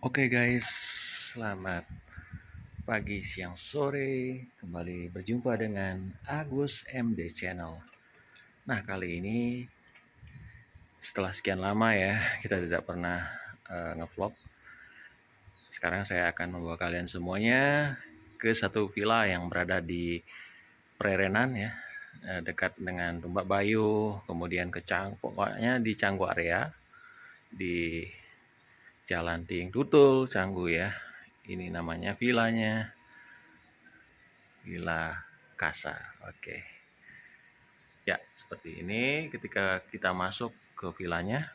Oke okay guys, selamat pagi, siang, sore. Kembali berjumpa dengan Agus MD Channel. Nah, kali ini setelah sekian lama ya, kita tidak pernah uh, ngevlog. Sekarang saya akan membawa kalian semuanya ke satu villa yang berada di Prerenan ya, eh, dekat dengan Tumbak Bayu, kemudian ke Cang, pokoknya di Canggu area di Jalan ting Tutul, Canggu ya. Ini namanya vilanya. Villa Kasa. Oke. Ya, seperti ini ketika kita masuk ke vilanya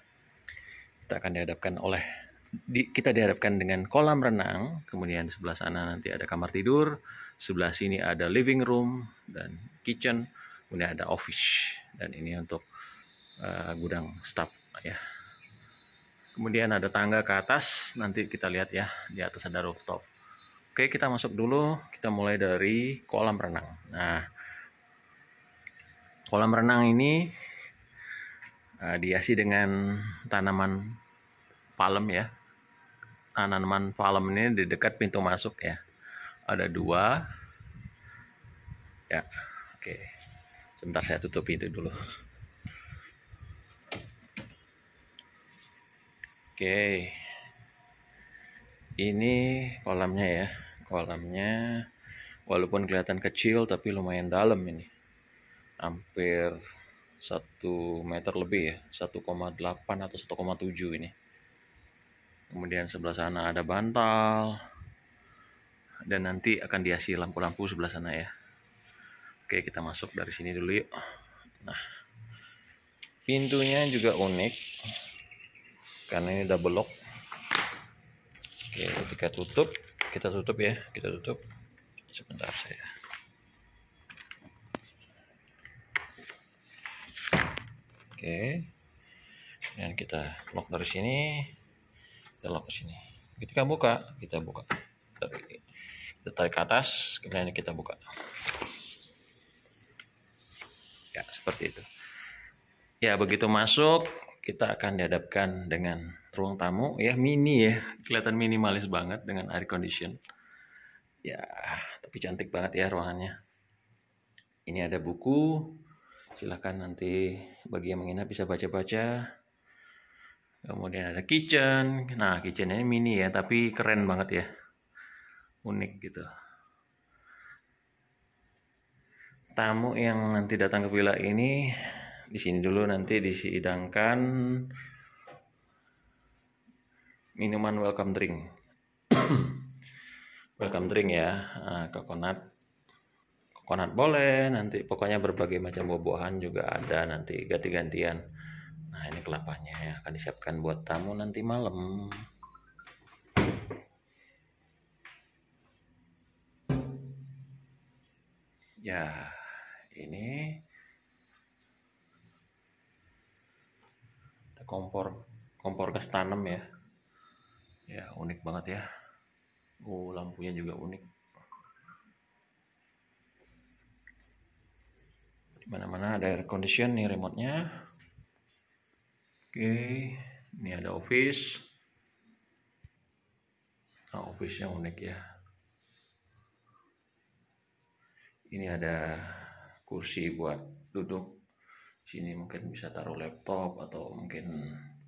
kita akan dihadapkan oleh di, kita dihadapkan dengan kolam renang, kemudian sebelah sana nanti ada kamar tidur, sebelah sini ada living room dan kitchen, kemudian ada office dan ini untuk uh, gudang staff ya. Kemudian ada tangga ke atas, nanti kita lihat ya, di atas ada rooftop. Oke, kita masuk dulu. Kita mulai dari kolam renang. Nah, kolam renang ini uh, dihiasi dengan tanaman palem ya. Tanaman palem ini di dekat pintu masuk ya. Ada dua. Ya, oke. Sebentar saya tutup pintu dulu. Oke. Ini kolamnya ya. Kolamnya walaupun kelihatan kecil tapi lumayan dalam ini. Hampir 1 meter lebih ya. 1,8 atau 1,7 ini. Kemudian sebelah sana ada bantal. Dan nanti akan dihiasi lampu-lampu sebelah sana ya. Oke, kita masuk dari sini dulu yuk. Nah, pintunya juga unik karena ini double lock oke ketika tutup kita tutup ya kita tutup sebentar saya oke dan kita lock dari sini kita lock dari sini ketika buka kita buka dari kita tarik ke atas kemudian kita buka ya seperti itu ya begitu masuk kita akan dihadapkan dengan ruang tamu ya mini ya kelihatan minimalis banget dengan air condition ya tapi cantik banget ya ruangannya ini ada buku silahkan nanti bagi yang menginap bisa baca-baca kemudian ada kitchen nah kitchennya mini ya tapi keren banget ya unik gitu tamu yang nanti datang ke villa ini di sini dulu nanti disidangkan minuman welcome drink welcome drink ya nah, coconut coconut boleh nanti pokoknya berbagai macam buah-buahan juga ada nanti ganti-gantian nah ini kelapanya ya akan disiapkan buat tamu nanti malam ya ini kompor kompor gas tanam ya ya unik banget ya oh lampunya juga unik di mana mana ada air condition nih remote-nya oke ini ada office nah office-nya unik ya ini ada kursi buat duduk sini mungkin bisa taruh laptop atau mungkin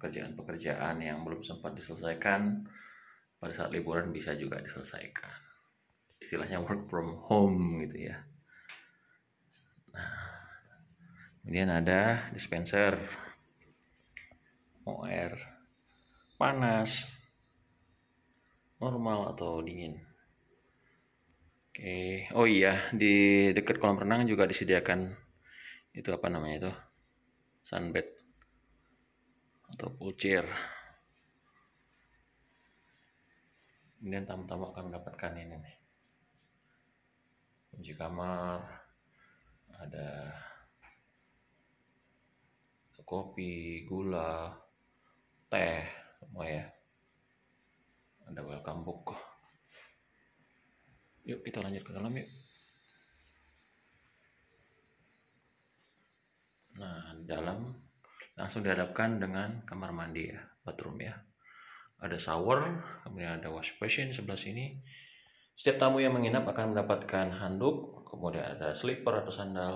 pekerjaan-pekerjaan yang belum sempat diselesaikan pada saat liburan bisa juga diselesaikan istilahnya work from home gitu ya nah kemudian ada dispenser mau air panas normal atau dingin oke oh iya di dekat kolam renang juga disediakan itu apa namanya itu sunbed atau pool kemudian tamu-tamu akan mendapatkan ini nih kunci kamar ada kopi gula teh semua ya ada welcome book yuk kita lanjut ke dalam yuk Nah, dalam langsung dihadapkan dengan kamar mandi ya, bathroom ya. Ada shower, kemudian ada wash basin sebelah sini. Setiap tamu yang menginap akan mendapatkan handuk, kemudian ada slipper atau sandal.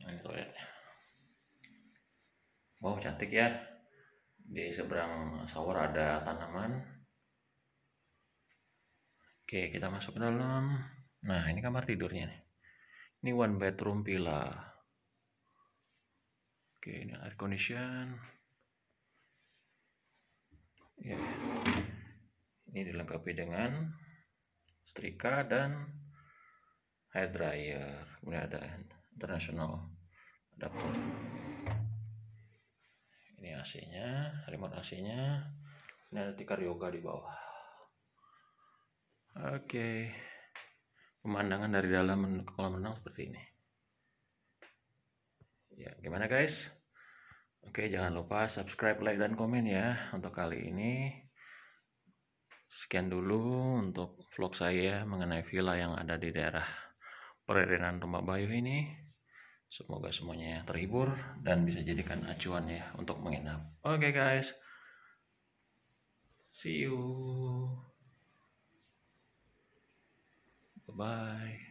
Nah, ini toiletnya. Wow, cantik ya. Di seberang shower ada tanaman. Oke, kita masuk ke dalam. Nah, ini kamar tidurnya nih. Ini one bedroom villa oke ini air condition ya ini dilengkapi dengan setrika dan hair dryer kemudian ada international adapter ini AC nya remote AC nya ini ada tikar yoga di bawah oke pemandangan dari dalam kolam renang seperti ini ya gimana guys oke jangan lupa subscribe like dan komen ya untuk kali ini sekian dulu untuk vlog saya mengenai villa yang ada di daerah perairan rumah Bayu ini semoga semuanya terhibur dan bisa jadikan acuan ya untuk menginap oke guys see you bye bye